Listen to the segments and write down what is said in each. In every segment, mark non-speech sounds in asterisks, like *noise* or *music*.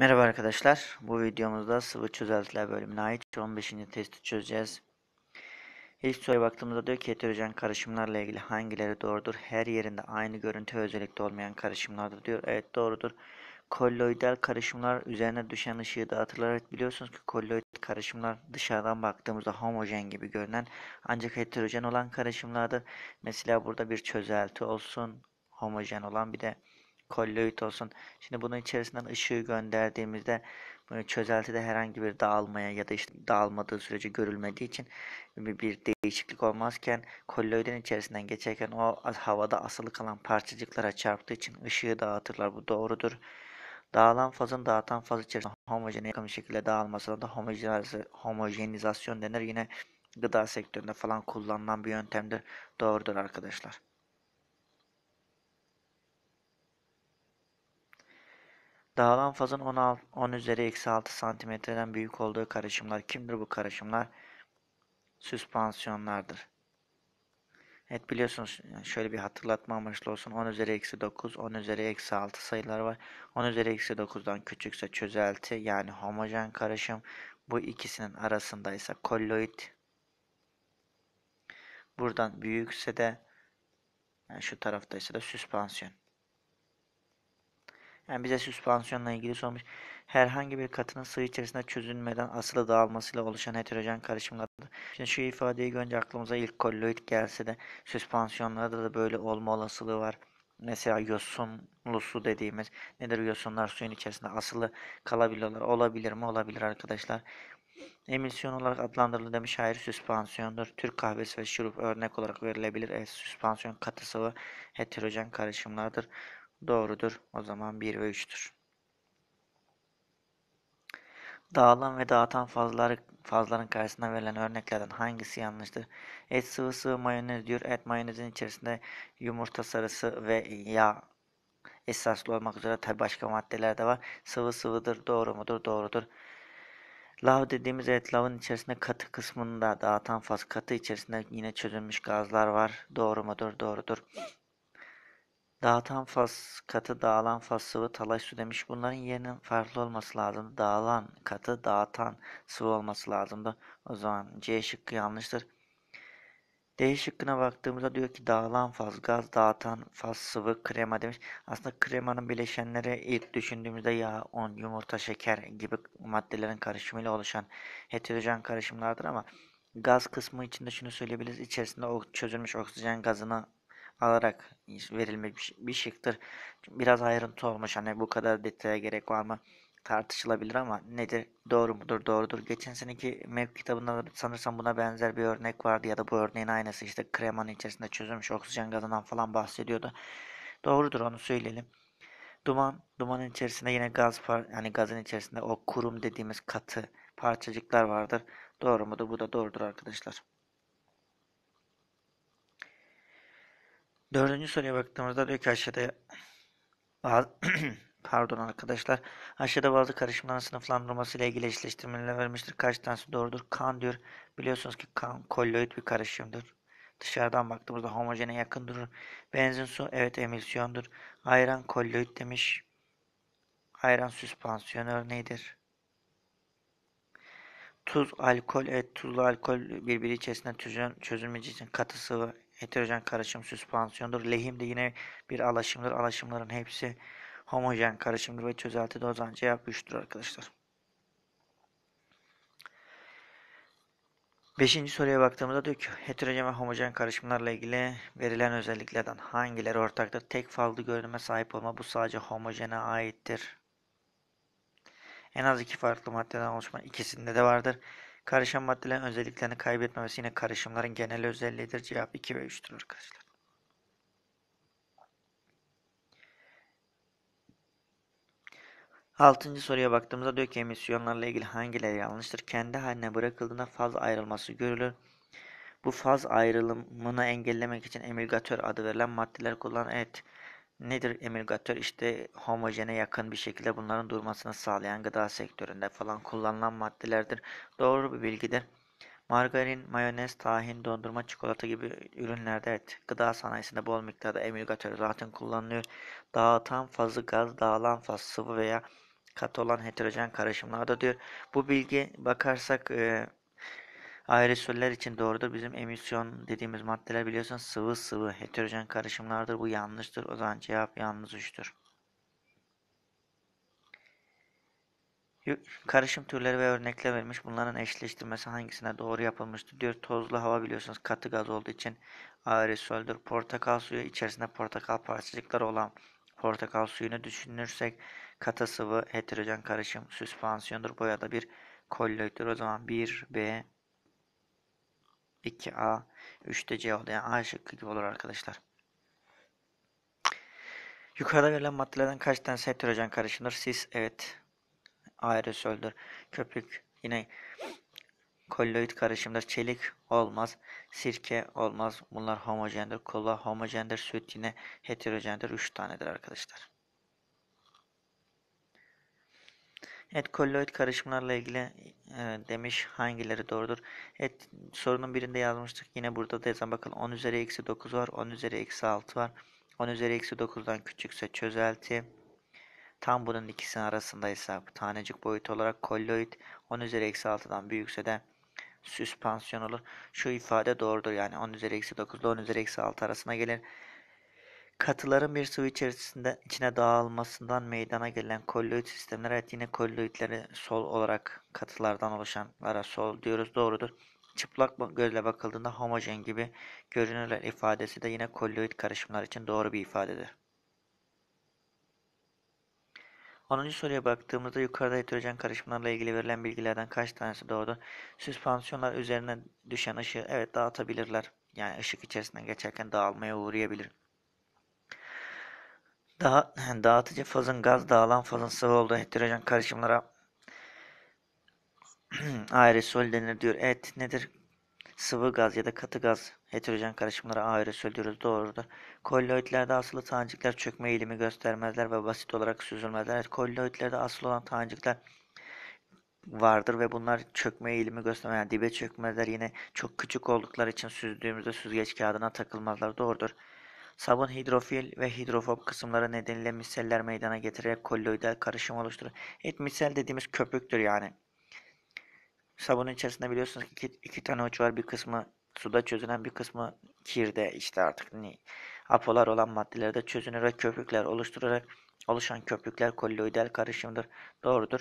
Merhaba arkadaşlar. Bu videomuzda sıvı çözeltiler bölümüne ait 15. testi çözeceğiz. İlk soruya baktığımızda diyor ki heterojen karışımlarla ilgili hangileri doğrudur? Her yerinde aynı görüntü özellikte olmayan karışımlardır diyor. Evet doğrudur. Kolloidal karışımlar üzerine düşen ışığı dağıtılarak biliyorsunuz ki kolloid karışımlar dışarıdan baktığımızda homojen gibi görünen ancak heterojen olan karışımlardır. Mesela burada bir çözelti olsun homojen olan bir de kolloid olsun. Şimdi bunun içerisinden ışığı gönderdiğimizde böyle çözeltide herhangi bir dağılmaya ya da işte dağılmadığı sürece görülmediği için bir değişiklik olmazken kolloidin içerisinden geçerken o havada asılı kalan parçacıklara çarptığı için ışığı dağıtırlar. Bu doğrudur. Dağılan fazın dağıtan faz içerisinde homojen yakın bir şekilde dağılmasına da homojenizasyon denir. Yine gıda sektöründe falan kullanılan bir yöntemdir. Doğrudur arkadaşlar. Dağılan fazın 10, 10 üzeri eksi 6 santimetreden büyük olduğu karışımlar kimdir bu karışımlar? Süspansiyonlardır. Evet biliyorsunuz şöyle bir hatırlatma amaçlı olsun 10 üzeri eksi 9 10 üzeri eksi 6 sayılar var 10 üzeri eksi 9'dan küçükse çözelti yani homojen karışım bu ikisinin arasındaysa kolloid buradan büyükse de yani şu taraftaysa da süspansiyon yani bize süspansiyonla ilgili sormuş. Herhangi bir katının sıvı içerisinde çözünmeden asılı dağılmasıyla oluşan heterojen karışımlardır. Şimdi şu ifadeyi görünce aklımıza ilk kolloid gelse de süspansiyonlarda da böyle olma olasılığı var. Mesela yosunlu su dediğimiz nedir yosunlar suyun içerisinde asılı kalabiliyorlar. Olabilir mi? Olabilir arkadaşlar. Emisyon olarak adlandırılı demiş ayrı süspansiyondur. Türk kahvesi ve şurup örnek olarak verilebilir. E, süspansiyon katı sıvı heterojen karışımlardır. Doğrudur. O zaman 1 ve 3'tür. Dağılan ve dağıtan fazlalar, fazların karşısına verilen örneklerden hangisi yanlıştır? Et sıvı sıvı mayonez diyor. Et mayonezin içerisinde yumurta sarısı ve yağ esaslı olmak üzere tabi başka maddeler de var. Sıvı sıvıdır. Doğru mudur? Doğrudur. Lav dediğimiz et lavın içerisinde katı kısmında dağıtan faz katı içerisinde yine çözülmüş gazlar var. Doğru mudur? Doğrudur. Dağıtan faz katı dağılan faz sıvı talaş su demiş. Bunların yerinin farklı olması lazım. Dağılan katı dağıtan sıvı olması lazımdı. O zaman C şıkkı yanlıştır. D şıkkına baktığımızda diyor ki dağılan faz gaz dağıtan faz sıvı krema demiş. Aslında kremanın bileşenleri ilk düşündüğümüzde yağ, un, yumurta, şeker gibi maddelerin karışımıyla oluşan heterojen karışımlardır ama gaz kısmı içinde şunu söyleyebiliriz. İçerisinde o çözülmüş oksijen gazını alarak verilmiş şey, bir şıktır. Biraz ayrıntı olmuş hani bu kadar detaya gerek var mı tartışılabilir ama nedir doğru mudur doğrudur. Geçen seneki mevk kitabında sanırsam buna benzer bir örnek vardı ya da bu örneğin aynısı işte kremanın içerisinde çözülmüş oksijen gazından falan bahsediyordu. Doğrudur onu söyleyelim. Duman, dumanın içerisinde yine gaz par yani gazın içerisinde o kurum dediğimiz katı parçacıklar vardır. Doğru mudur? Bu da doğrudur arkadaşlar. Dördüncü soruya baktığımızda diyor ki aşağıda *clears throat* pardon arkadaşlar aşağıda bazı karışımların sınıflandırılması ile ilgili eşleştirmeler vermiştir. Kaç tanesi doğrudur? Kan diyor. Biliyorsunuz ki kan kolloid bir karışımdır. Dışarıdan baktığımızda homojene yakın durur. Benzin su evet emisyondur. Ayran kolloid demiş. Ayran süspansiyon örneğidir. Tuz, alkol, evet tuzlu alkol birbiri içerisinde çözülmeyeceği için katı sıvı heterojen karışım süspansiyondur. Lehim de yine bir alaşımdır. Alaşımların hepsi homojen karışımdır ve çözelti de o zaman 3'tür arkadaşlar. Beşinci soruya baktığımızda diyor ki heterojen ve homojen karışımlarla ilgili verilen özelliklerden hangileri ortaktır? Tek farklı görünüme sahip olma bu sadece homojene aittir. En az iki farklı maddeden oluşma ikisinde de vardır. Karışan maddelerin özelliklerini kaybetmemesi yine karışımların genel özelliğidir. Cevap 2 ve 3'tür arkadaşlar. Altıncı soruya baktığımızda diyor ki emisyonlarla ilgili hangileri yanlıştır? Kendi haline bırakıldığında faz ayrılması görülür. Bu faz ayrılımını engellemek için emülgatör adı verilen maddeler kullan. Evet. Nedir emulgatör? İşte homojene yakın bir şekilde bunların durmasını sağlayan gıda sektöründe falan kullanılan maddelerdir. Doğru bir bilgidir. Margarin, mayonez, tahin, dondurma, çikolata gibi ürünlerde evet, gıda sanayisinde bol miktarda emulgatör zaten kullanılıyor. Dağıtan fazı gaz, dağılan faz sıvı veya katı olan heterojen karışımlarda diyor. Bu bilgi bakarsak e, Aerosoller için doğrudur. Bizim emisyon dediğimiz maddeler biliyorsunuz sıvı sıvı heterojen karışımlardır. Bu yanlıştır. O zaman cevap yalnız 3'tür. Karışım türleri ve örnekler verilmiş. Bunların eşleştirmesi hangisine doğru yapılmıştır? Diyor tozlu hava biliyorsunuz katı gaz olduğu için aerosoldür. Portakal suyu içerisinde portakal parçacıkları olan portakal suyunu düşünürsek katı sıvı heterojen karışım süspansiyondur. Boyada bir kolloiddur. O zaman 1B 2A, 3 de C oldu. Yani A şıkkı gibi olur arkadaşlar. Yukarıda verilen maddelerden kaç tane heterojen karışımdır? Sis, evet. Aerosoldür. Köpük, yine kolloid karışımdır. Çelik olmaz. Sirke olmaz. Bunlar homojendir. Kola homojendir. Süt yine heterojendir. 3 tanedir arkadaşlar. Evet kolloid karışımlarla ilgili e, demiş hangileri doğrudur. Evet sorunun birinde yazmıştık. Yine burada da yazan bakın 10 üzeri eksi 9 var. 10 üzeri eksi 6 var. 10 üzeri eksi 9'dan küçükse çözelti. Tam bunun ikisinin arasında hesap. tanecik boyutu olarak kolloid 10 üzeri eksi 6'dan büyükse de süspansiyon olur. Şu ifade doğrudur yani 10 üzeri eksi 9 ile 10 üzeri eksi 6 arasına gelir. Katıların bir su içerisinde içine dağılmasından meydana gelen kolloid sistemler evet yine kolloidleri sol olarak katılardan oluşanlara sol diyoruz doğrudur. Çıplak gözle bakıldığında homojen gibi görünürler ifadesi de yine kolloid karışımlar için doğru bir ifadedir. 10. soruya baktığımızda yukarıda heterojen karışımlarla ilgili verilen bilgilerden kaç tanesi doğru? Süspansiyonlar üzerine düşen ışığı evet dağıtabilirler. Yani ışık içerisinden geçerken dağılmaya uğrayabilir. Daha, dağıtıcı fazın gaz, dağılan fazın sıvı olduğu heterojen karışımlara *clears throat* aerosol denir diyor. Evet nedir? Sıvı gaz ya da katı gaz heterojen karışımlara aerosol diyoruz. Doğrudur. Kolloidlerde asılı tanecikler çökme eğilimi göstermezler ve basit olarak süzülmezler. Evet, kolloidlerde asılı olan tanecikler vardır ve bunlar çökme eğilimi göstermez. Yani dibe çökmezler. Yine çok küçük oldukları için süzdüğümüzde süzgeç kağıdına takılmazlar. Doğrudur. Sabun hidrofil ve hidrofob kısımları nedeniyle miseller meydana getirerek kolloidal karışım oluşturur. Et misel dediğimiz köpüktür yani. Sabunun içerisinde biliyorsunuz ki iki, iki tane uç var. Bir kısmı suda çözünen bir kısmı kirde işte artık ne, apolar olan maddelerde çözünerek köpükler oluşturarak oluşan köpükler kolloidal karışımdır. Doğrudur.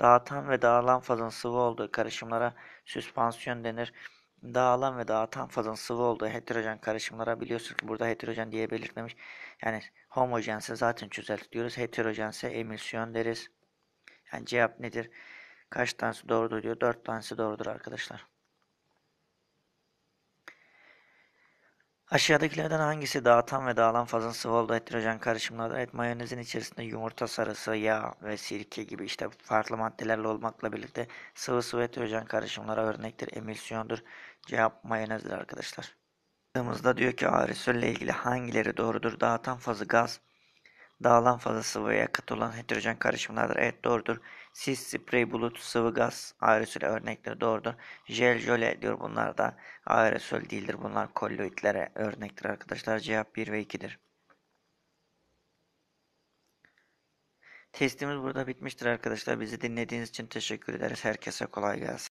Dağıtan ve dağılan fazın sıvı olduğu karışımlara süspansiyon denir dağılan ve dağıtan fazın sıvı olduğu heterojen karışımlara biliyorsunuz ki burada heterojen diye belirtmemiş. Yani homojense zaten çözelti diyoruz. Heterojense emülsiyon deriz. Yani cevap nedir? Kaç tanesi doğrudur diyor. 4 tanesi doğrudur arkadaşlar. Aşağıdakilerden hangisi dağıtan ve dağılan fazla sıvı oldu? hidrojen karışımlardan et mayonezin içerisinde yumurta sarısı, yağ ve sirke gibi işte farklı maddelerle olmakla birlikte sıvı sıvı hidrojen karışımlara örnektir, emülsiyondur. Cevap mayonezdir arkadaşlar. Baktığımızda diyor ki aerosol ile ilgili hangileri doğrudur? Dağıtan fazı gaz, dağılan fazla sıvıya yakıt olan heterojen karışımlardır. Evet doğrudur. Sis, sprey, bulut, sıvı gaz, aerosol örnekleri doğrudur. Jel, jöle diyor bunlar da aerosol değildir. Bunlar kolloidlere örnektir arkadaşlar. Cevap 1 ve 2'dir. Testimiz burada bitmiştir arkadaşlar. Bizi dinlediğiniz için teşekkür ederiz. Herkese kolay gelsin.